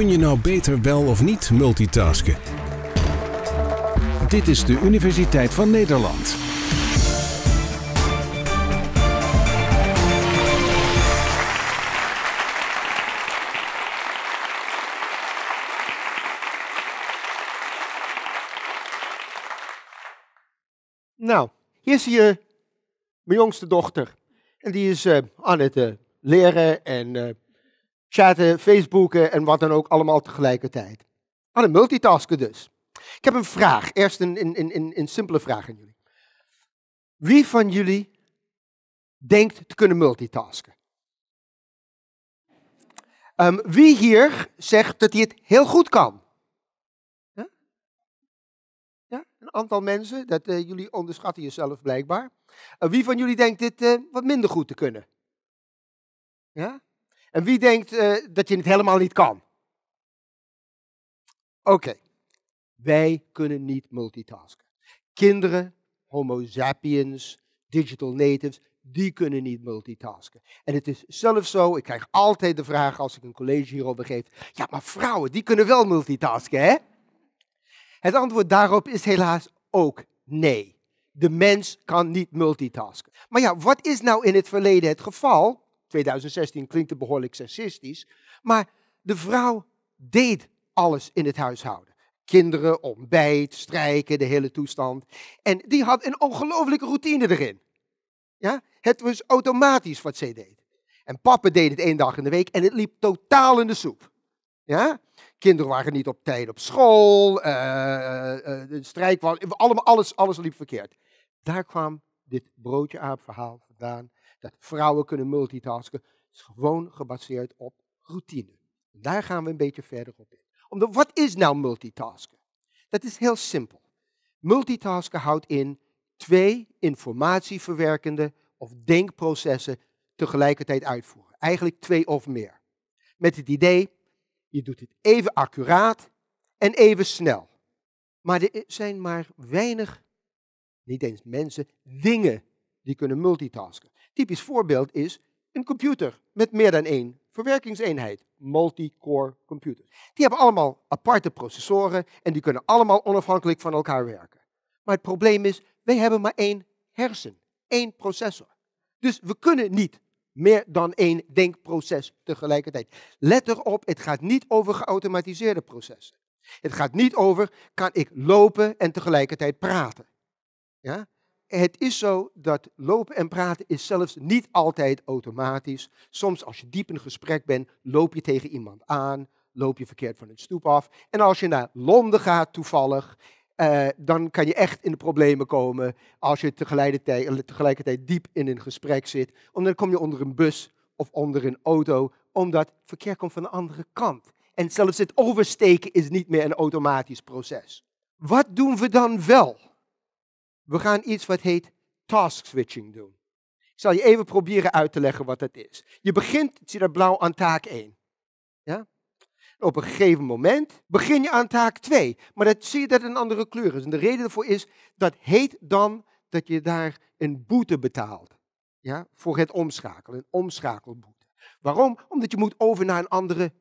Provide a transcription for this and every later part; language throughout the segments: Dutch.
kun je nou beter wel of niet multitasken? Dit is de Universiteit van Nederland. Nou, hier zie je mijn jongste dochter. En die is uh, aan het eh, leren en eh, chatten, facebooken en wat dan ook allemaal tegelijkertijd. Aan het multitasken dus. Ik heb een vraag, eerst een, simpele vraag aan jullie. Wie van jullie denkt te kunnen multitasken? Ehm, wie hier zegt dat hij het heel goed kan? Ja? ja? Een aantal mensen, dat, eh, jullie onderschatten jezelf blijkbaar. Uh, wie van jullie denkt dit eh, wat minder goed te kunnen? Ja? En wie denkt eh, dat je het helemaal niet kan? Oké, wij kunnen niet multitasken. Kinderen, homo sapiens, digital natives, die kunnen niet multitasken. En het is zelfs zo, ik krijg altijd de vraag als ik een college hierover geef, ja maar vrouwen, die kunnen wel multitasken hè? Het antwoord daarop is helaas ook nee. De mens kan niet multitasken. Maar ja, wat is nou in het verleden het geval? 2016 klinkt het behoorlijk sexistisch. Maar de vrouw deed alles in het huishouden. Kinderen, ontbijt, strijken, de hele toestand. En die had een ongelofelijke routine erin. Ja? Het was automatisch wat zij deed. En papa deed het één dag in de week en het liep totaal in de soep. Ja? Kinderen waren niet op tijd op school, uh, uh, de strijk was, allemaal, alles, alles liep verkeerd. Daar kwam dit broodje aap verhaal vandaan dat vrouwen kunnen multitasken. is gewoon gebaseerd op routine. daar gaan we een beetje verder op in. Omdat, wat is nou multitasken? Dat is heel simpel. Multitasken houdt in twee informatieverwerkende of denkprocessen tegelijkertijd uitvoeren. Eigenlijk twee of meer. Met het idee, je doet het even accuraat en even snel. Maar er zijn maar weinig, niet eens mensen, dingen die kunnen multitasken. Typisch voorbeeld is een computer met meer dan één verwerkingseenheid, multi-core computers. Die hebben allemaal aparte processoren en die kunnen allemaal onafhankelijk van elkaar werken. Maar het probleem is, wij hebben maar één hersen, één processor. Dus we kunnen niet meer dan één denkproces tegelijkertijd. Let erop, het gaat niet over geautomatiseerde processen. Het gaat niet over, kan ik lopen en tegelijkertijd praten? Ja? het is zo dat lopen en praten is zelfs niet altijd automatisch. Soms als je diep in een gesprek bent, loop je tegen iemand aan, loop je verkeerd van een stoep af. En als je naar Londen gaat toevallig, eh, dan kan je echt in de problemen komen als je tegelijkertijd, eh, tegelijkertijd diep in een gesprek zit. Omdat dan kom je onder een bus of onder een auto, omdat verkeer komt van de andere kant. En zelfs het oversteken is niet meer een automatisch proces. Wat doen we dan wel? We gaan iets wat heet task switching doen. Ik zal je even proberen uit te leggen wat dat is. Je begint, zie dat blauw, aan taak 1. Ja? Op een gegeven moment begin je aan taak 2. Maar dat zie je dat het een andere kleur is. En de reden daarvoor is, dat heet dan dat je daar een boete betaalt. Ja? Voor het omschakelen, een omschakelboete. Waarom? Omdat je moet over naar een andere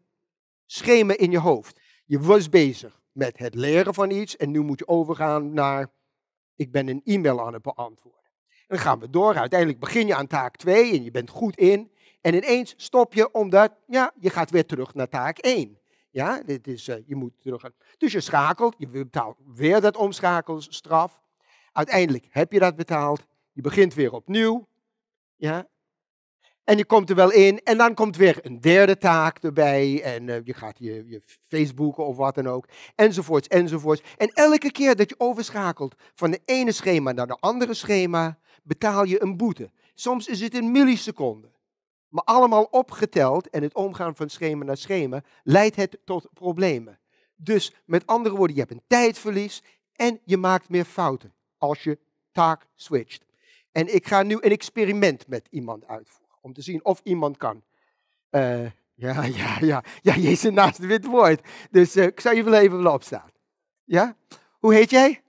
schema in je hoofd. Je was bezig met het leren van iets en nu moet je overgaan naar ik ben een e-mail aan het beantwoorden. En dan gaan we door. Uiteindelijk begin je aan taak 2 en je bent goed in. En ineens stop je omdat, ja, je gaat weer terug naar taak 1. Ja, dit is, eh, je moet terug. Dus je schakelt, je betaalt weer dat omschakelstraf. Uiteindelijk heb je dat betaald. Je begint weer opnieuw. Ja, en je komt er wel in. En dan komt weer een derde taak erbij. En eh, je gaat je, je Facebooken of wat dan ook. Enzovoorts, enzovoorts. En elke keer dat je overschakelt van de ene schema naar de andere schema, betaal je een boete. Soms is het in milliseconden. Maar allemaal opgeteld en het omgaan van schema naar schema leidt het tot problemen. Dus met andere woorden, je hebt een tijdverlies en je maakt meer fouten als je taak switcht. En ik ga nu een experiment met iemand uitvoeren om te zien of iemand kan. Uh, ja, ja, ja. Ja, Jezus naast wit woord. Dus eh, ik zou je willen even willen opstaan. Ja? Hoe heet jij?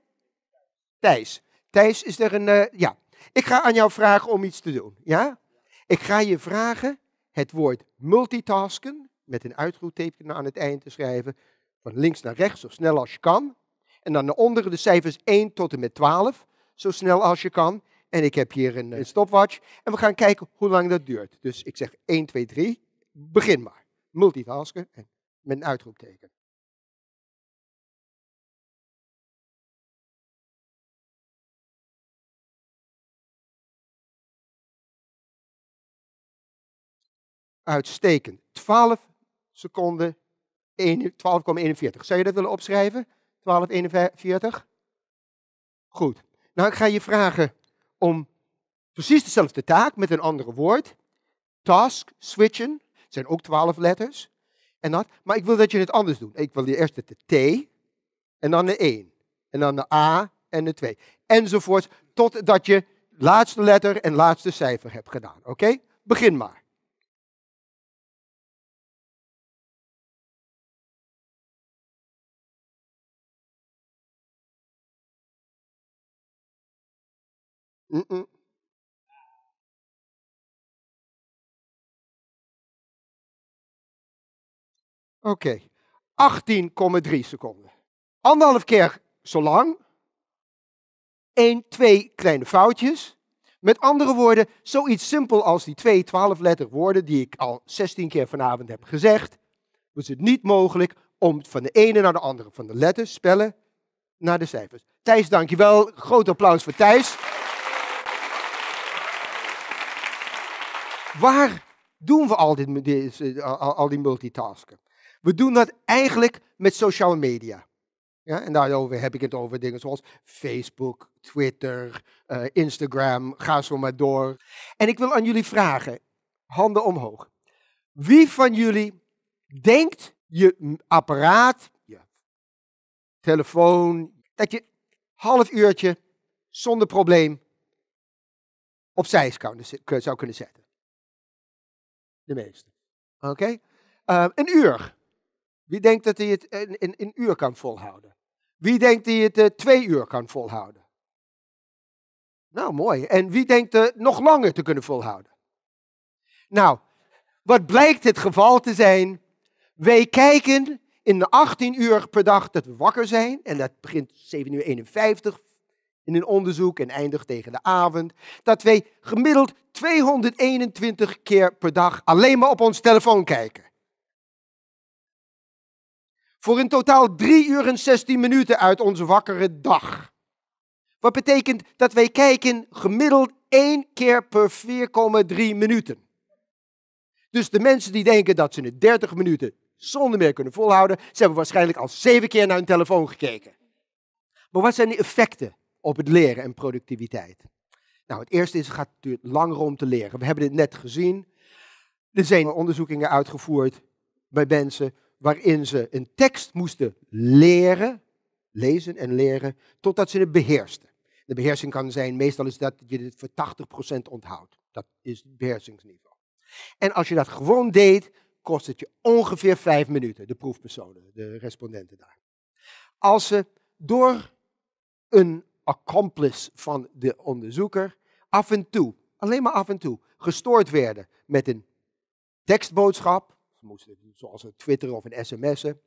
Thijs. Thijs, is er een... Eh, ja. Ik ga aan jou vragen om iets te doen. Ja? Ik ga je vragen het woord multitasken, met een uitroepteken aan het eind te schrijven, van links naar rechts, zo snel als je kan. En dan naar onderen de cijfers 1 tot en met 12, zo snel als je kan. En ik heb hier een, eh, stopwatch. En we gaan kijken hoe lang dat duurt. Dus ik zeg 1, 2, 3. Begin maar. Multitasken en met een uitroepteken. Uitstekend. 12 seconden 12,41. Zou je dat willen opschrijven? 12,41? Goed. Nou, ik ga je vragen om precies dezelfde taak met een ander woord, task switchen, zijn ook twaalf letters, en dat, maar ik wil dat je het anders doet. Ik wil eerst de T en dan de 1 en dan de A en de 2 enzovoort, totdat je laatste letter en laatste cijfer hebt gedaan. Oké? Begin maar. Oké, 18,3 seconden. Anderhalf keer zo lang. 1, 2 kleine foutjes. Met andere woorden, zoiets simpel als die twee 12-letter woorden die ik al 16 keer vanavond heb gezegd, was het niet mogelijk om van de ene naar de andere, van de letters, spellen, naar de cijfers. Thijs, dankjewel. Groot applaus voor Thijs. Waar doen we al, dit, eh, al die multitasken? We doen dat eigenlijk met sociale media. Ja, en daarover heb ik het over dingen zoals Facebook, Twitter, eh, Instagram, ga zo maar door. En ik wil aan jullie vragen, handen omhoog. Wie van jullie denkt je apparaat, je telefoon, dat je half uurtje zonder probleem opzij zou kunnen zetten? de Oké? Ehm, een uur. Wie denkt dat hij het een, een, een uur kan volhouden? Wie denkt dat hij het eh, twee uur kan volhouden? Nou, mooi. En wie denkt er eh, nog langer te kunnen volhouden? Nou, wat blijkt het geval te zijn? Wij kijken in de 18 uur per dag dat we wakker zijn. En dat begint 7 uur 51, in een onderzoek en eindigt tegen de avond, dat wij gemiddeld 221 keer per dag alleen maar op ons telefoon kijken. Voor in totaal 3 uur en 16 minuten uit onze wakkere dag. Wat betekent dat wij kijken gemiddeld 1 keer per 4,3 minuten. Dus de mensen die denken dat ze in 30 minuten zonder meer kunnen volhouden, ze hebben waarschijnlijk al 7 keer naar hun telefoon gekeken. Maar wat zijn de effecten? op het leren en productiviteit. Nou, het eerste is, het gaat natuurlijk langer om te leren. We hebben dit net gezien. Er zijn onderzoekingen uitgevoerd bij mensen waarin ze een tekst moesten leren, lezen en leren, totdat ze het beheersten. De beheersing kan zijn, meestal is dat je het voor 80% onthoudt. Dat is het beheersingsniveau. En als je dat gewoon deed, kost het je ongeveer vijf minuten, de proefpersonen, de respondenten daar. Als ze door een accomplice van de onderzoeker, af en toe, alleen maar af en toe, gestoord werden met een tekstboodschap, zoals een Twitter of een sms'en,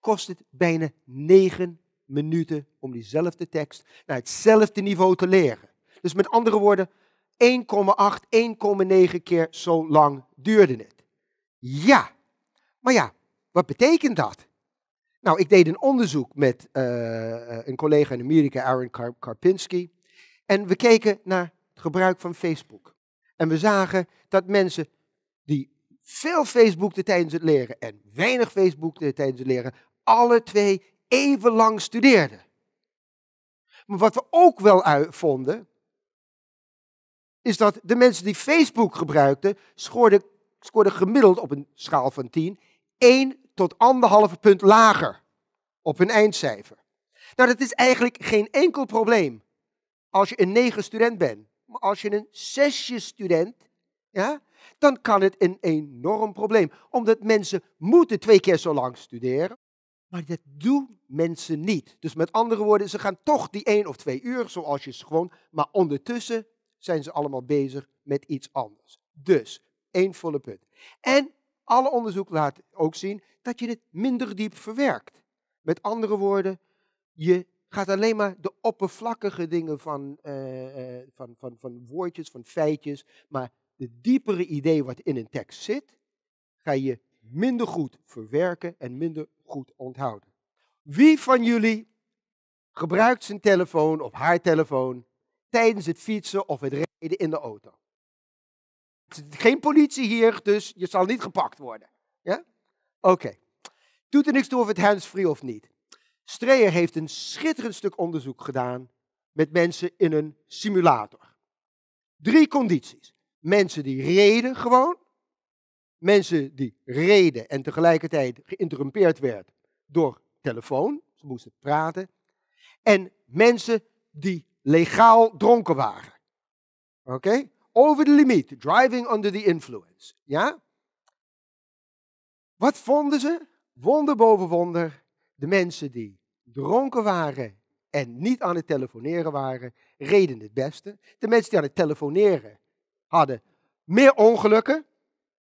kost het bijna negen minuten om diezelfde tekst naar hetzelfde niveau te leren. Dus met andere woorden, 1,8, 1,9 keer zo lang duurde het. Ja, maar ja, wat betekent dat? Nou, ik deed een onderzoek met eh, eh, een collega in Amerika, Aaron Karpinski. En we keken naar het gebruik van Facebook. En we zagen dat mensen die veel Facebookten tijdens het leren en weinig Facebookten tijdens het leren, alle twee even lang studeerden. Maar wat we ook wel vonden, is dat de mensen die Facebook gebruikten, scoorden, gemiddeld op een schaal van 10, één tot anderhalve punt lager op hun eindcijfer. Nou, dat is eigenlijk geen enkel probleem als je een negen student bent. Maar als je een zesje student, ja, dan kan het een enorm probleem. Omdat mensen moeten twee keer zo lang studeren. Maar dat doen mensen niet. Dus met andere woorden, ze gaan toch die één of twee uur, zoals je gewoon. Maar ondertussen zijn ze allemaal bezig met iets anders. Dus, één volle punt. En alle onderzoek laat ook zien dat je het minder diep verwerkt. Met andere woorden, je gaat alleen maar de oppervlakkige dingen van, eh, eh, van, van, van woordjes, van feitjes, maar de diepere idee wat in een tekst zit, ga je minder goed verwerken en minder goed onthouden. Wie van jullie gebruikt zijn telefoon of haar telefoon tijdens het fietsen of het rijden in de auto? Geen politie hier, dus je zal niet gepakt worden. Ja? Oké. Doet er niks toe of het handsfree of niet. Streer heeft een schitterend stuk onderzoek gedaan met mensen in een simulator. Drie condities. Mensen die reden gewoon. Mensen die reden en tegelijkertijd geïnterrumpeerd werd door telefoon. Ze moesten praten. En mensen die legaal dronken waren. Oké? over de limiet, driving under the influence. Ja? Wat vonden ze? Wonder boven wonder, de mensen die dronken waren en niet aan het telefoneren waren, reden het beste. De mensen die aan het telefoneren hadden meer ongelukken,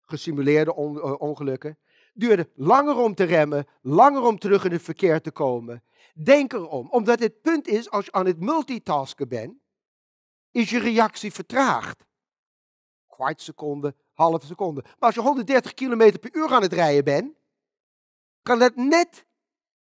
gesimuleerde eh, ongelukken, duurde langer om te remmen, langer om terug in het verkeer te komen. Denk erom, omdat het punt is, als je aan het multitasken bent, is je reactie vertraagd kwart seconde, halve seconde. Maar als je 130 km per uur aan het rijden bent, kan dat net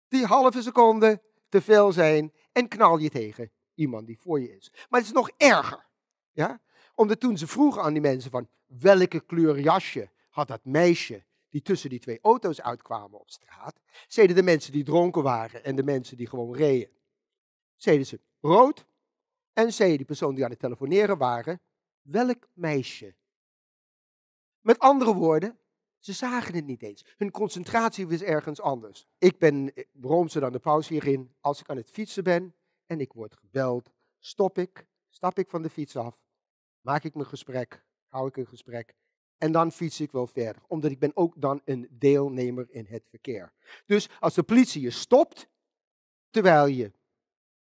die halve seconde te veel zijn en knal je tegen iemand die voor je is. Maar het is nog erger. Ja? Omdat toen ze vroegen aan die mensen van welke kleur jasje had dat meisje die tussen die twee auto's uitkwamen op straat, zeiden de mensen die dronken waren en de mensen die gewoon reden, zeiden ze rood en zeiden die persoon die aan het telefoneren waren, welk meisje met andere woorden, ze zagen het niet eens. Hun concentratie was ergens anders. Ik ben eh, roomser dan de pauze hierin. Als ik aan het fietsen ben en ik word gebeld, stop ik, stap ik van de fiets af, maak ik mijn gesprek, hou ik een gesprek en dan fiets ik wel verder, omdat ik ben ook dan een deelnemer in het verkeer. Dus als de politie je stopt terwijl je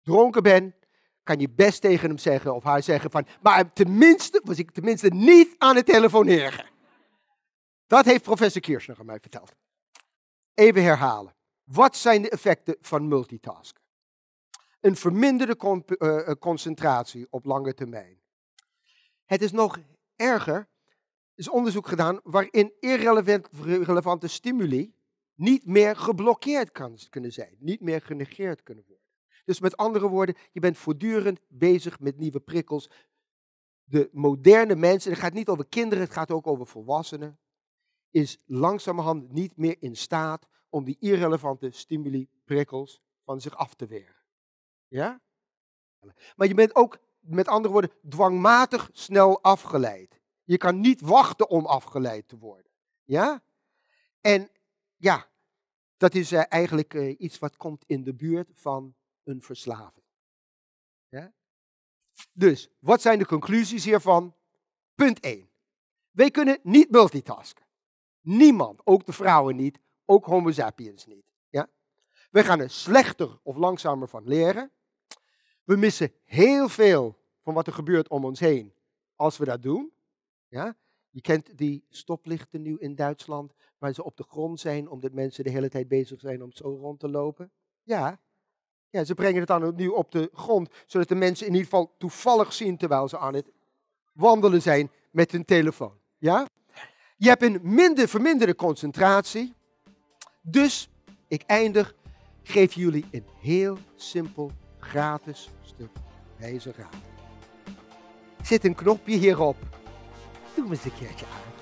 dronken bent, kan je best tegen hem zeggen of haar zeggen van, maar tenminste was ik tenminste niet aan het telefoneren. Dat heeft professor nog aan mij verteld. Even herhalen. Wat zijn de effecten van multitasken? Een verminderde eh, eh, concentratie op lange termijn. Het is nog erger, is onderzoek gedaan waarin irrelevante stimuli niet meer geblokkeerd kan, kunnen zijn, niet meer genegeerd kunnen worden. Dus met andere woorden, je bent voortdurend bezig met nieuwe prikkels. De moderne mensen, het gaat niet over kinderen, het gaat ook over volwassenen, is langzamerhand niet meer in staat om die irrelevante stimuli, prikkels van zich af te weren. Ja? Maar je bent ook, met andere woorden, dwangmatig snel afgeleid. Je kan niet wachten om afgeleid te worden. Ja? En ja, dat is eh, eigenlijk eh, iets wat komt in de buurt van een verslaving. Ja? Dus, wat zijn de conclusies hiervan? Punt 1. Wij kunnen niet multitasken. Niemand, ook de vrouwen niet, ook homo sapiens niet. Ja? We gaan er slechter of langzamer van leren. We missen heel veel van wat er gebeurt om ons heen als we dat doen. Ja? Je kent die stoplichten nu in Duitsland, waar ze op de grond zijn omdat mensen de hele tijd bezig zijn om zo rond te lopen. Ja, ja ze brengen het dan opnieuw op de grond, zodat de mensen in ieder geval toevallig zien terwijl ze aan het wandelen zijn met hun telefoon. Ja? Je hebt een minder verminderde concentratie. Dus ik eindig, geef jullie een heel simpel, gratis stuk wijze raad. Zit een knopje hierop. Doe me eens een keertje aan.